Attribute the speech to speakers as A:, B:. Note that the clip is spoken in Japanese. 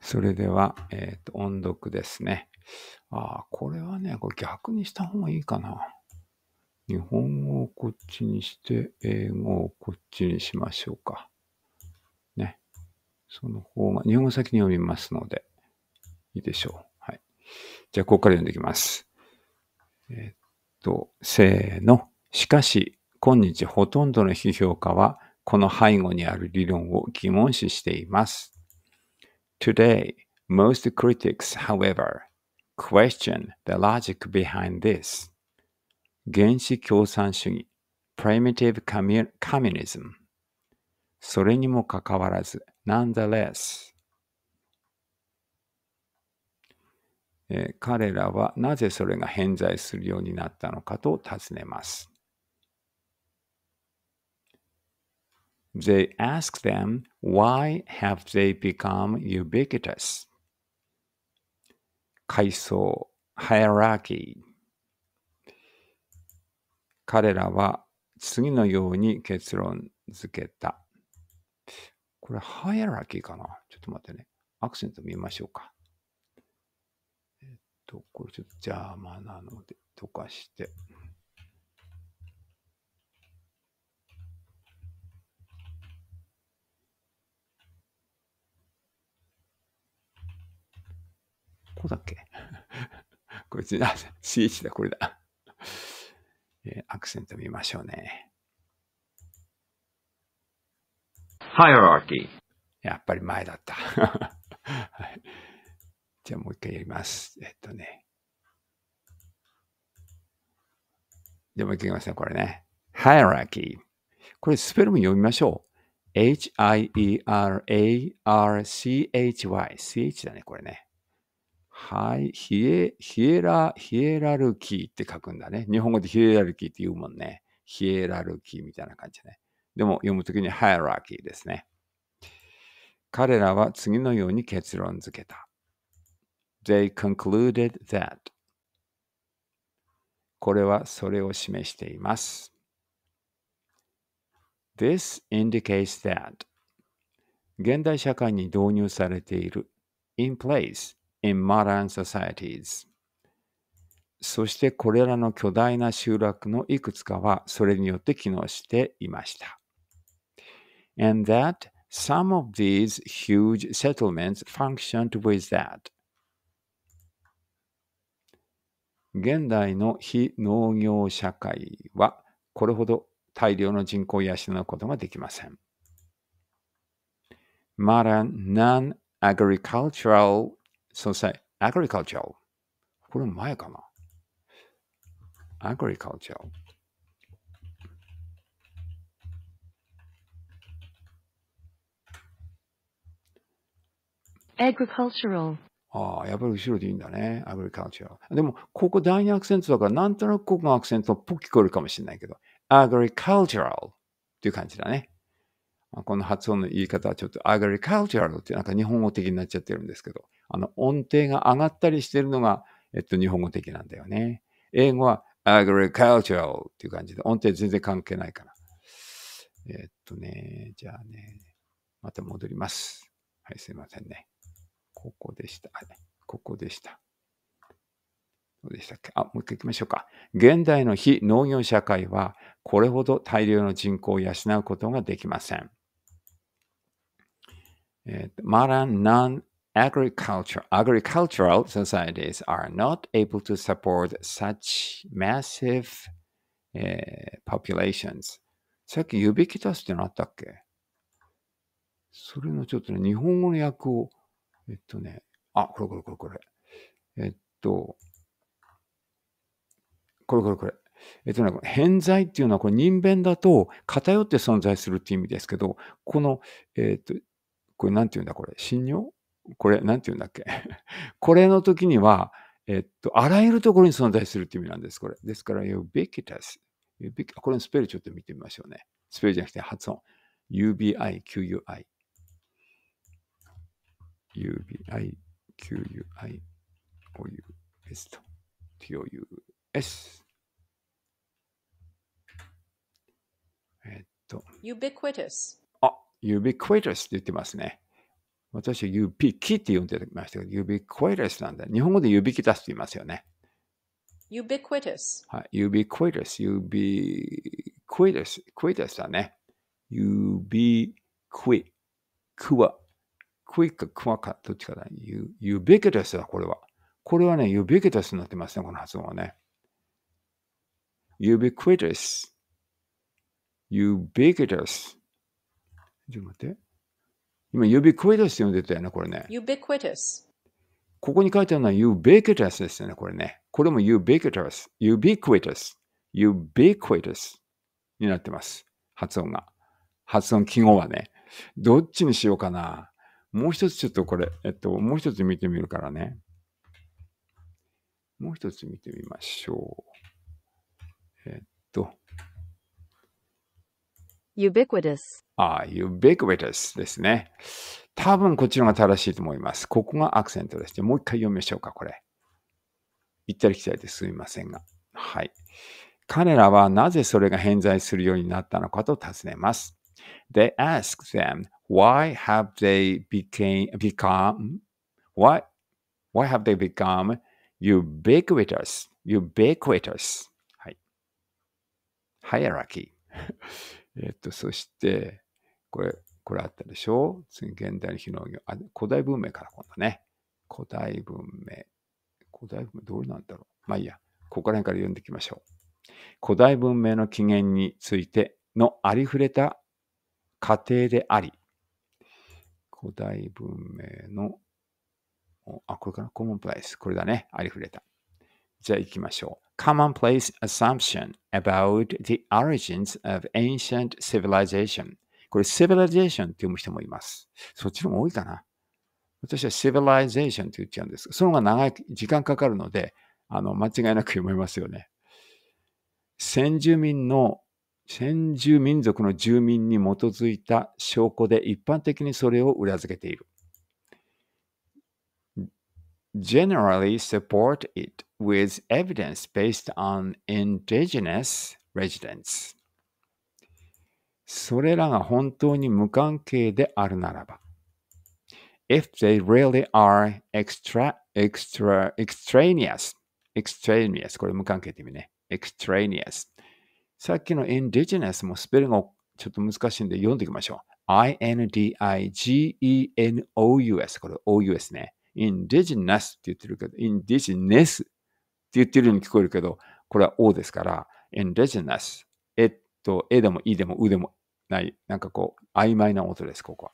A: それでは、えっ、ー、と、音読ですね。ああ、これはね、これ逆にした方がいいかな。日本語をこっちにして、英語をこっちにしましょうか。ね。その方が、日本語先に読みますので、いいでしょう。はい。じゃあ、ここから読んでいきます。えっ、と、せーの。しかし、今日ほとんどの批評家は、この背後にある理論を疑問視しています。Today, most critics, however, question the logic behind this. 原始共産主義 primitive communism それにもかかわらず nonetheless 彼らはなぜそれが偏在するようになったのかと尋ねます。they ask them why have they become ubiquitous. 階層 hierarchy 彼らは次のように結論付けた。これ、ハイアラキーかなちょっと待ってね。アクセント見ましょうか。えっと、これちょっと邪魔なので、溶かして。こうだっけ こいつだ。c h だ、これだ。えー、アクセント見ましょうね。Hierarchy。やっぱり前だった。はい、じゃあもう一回やります。えっとね。でもいけますね、これね。Hierarchy。これスペルも読みましょう。h-i-e-r-a-r-c-h-y。ch だね、これね。はい。ヒエ、ヒエラ、ヒエラルキーって書くんだね。日本語でヒエラルキーって言うもんね。ヒエラルキーみたいな感じね。でも読むときにハイラーキーですね。彼らは次のように結論付けた。They concluded that これはそれを示しています。This indicates that 現代社会に導入されている in place in modern societies そしてこれらの巨大な集落のいくつかはそれによって機能していました。And that some of these huge settlements functioned with that. 現代の非農業社会はこれほど大量の人口を養うことができません。Modern non-agricultural そうアグリカルチャ l これ前かなアグリカルチャ t a g r i c u l t u r a l ああ、やっぱり後ろでいいんだね。agricultural。でも、ここ第二アクセントだから、なんとなくここのアクセントっぽく聞こえるかもしれないけど、agricultural っていう感じだね。まあ、この発音の言い方はちょっとアグリカルチャルってなんか日本語的になっちゃってるんですけど、あの音程が上がったりしてるのが、えっと、日本語的なんだよね。英語はアグリカルチャルっていう感じで、音程全然関係ないから。えっとね、じゃあね、また戻ります。はい、すいませんね。ここでした。ここでした。どうでしたっけあ、もう一回行きましょうか。現代の非農業社会は、これほど大量の人口を養うことができません。えラ modern non agricultural agricultural societies are not able to support such massive、えー、populations さっき指きたすってなったっけそれのちょっとね、日本語の訳を、えっとね、あ、これこれこれこれ。えっと、これこれこれ。えっとね、偏在っていうのは、これ人弁だと偏って存在するっていう意味ですけど、この、えっと、これなんて言うんだこれ、信用これなんて言うんだっけ これの時には、えっと、あらゆるところに存在するって意味なんです、これ。ですから、ubiquitous。これのスペルちょっと見てみましょうね。スペルじゃなくて発音。ubi, qui。ubi, qui,ous と tous。えっと。ubiquitous。ubiquitous って言ってますね。私は ubiqui って呼んでましたけど、ubiquitous なんだ。日本語で ubiquitous って言いますよね。ubiquitous。はい、ubiquitous、ubiquitous、quitous だね。ubiqui、クワ、クイかクワか、どっちかだ。ubiquitous だ、これは。これはね、ubiquitous になってますね、この発音はね。ubiquitous、ubiquitous。ちょっと待って。今、ubiquitous って呼んでたよね、これね。ubiquitous。ここに書いてあるのは ubiquitous ですよね、これね。これも ubiquitous。ubiquitous。ubiquitous になってます。発音が。発音記号はね。どっちにしようかな。もう一つちょっとこれ、えっと、もう一つ見てみるからね。もう一つ見てみましょう。えっ ubiquitous。ああ、ubiquitous ですね。多分こっちのが正しいと思います。ここがアクセントです。ね。もう一回読みましょうか、これ。行ったり来たりですみませんが。はい。彼らはなぜそれが偏在するようになったのかと尋ねます。They ask them, why have they became, become, why, why have they become ubiquitous, ubiquitous, はい。hierarchy えっ、と、そして、これ、これあったでしょ次、現代の非農業。あ、古代文明から今度ね。古代文明。古代文明、どうなんだろうまあいいや。ここら辺から読んでいきましょう。古代文明の起源についてのありふれた過程であり、古代文明の、あ、これかなコモンプライス。これだね。ありふれた。じゃあ行きましょう。commonplace assumption about the origins of ancient civilization これ civilization って読む人もいます。そっちの方が多いかな。私は civilization って言っちゃうんです。その方が長い、時間かかるので、あの、間違いなく読めますよね。先住民の、先住民族の住民に基づいた証拠で一般的にそれを裏付けている。generally support it with evidence based on indigenous residents if they really are extra extra extraneous extraneous これ無関係って意味ねさっきの indigenous もスペルがちょっと難しいんで読んでいきましょうこれ OUS ね indigenous って言ってるけど、indigenous って言ってるように聞こえるけど、これは O ですから、indigenous。えっと、えでもいでもうでもない、なんかこう、曖昧な音です、ここは。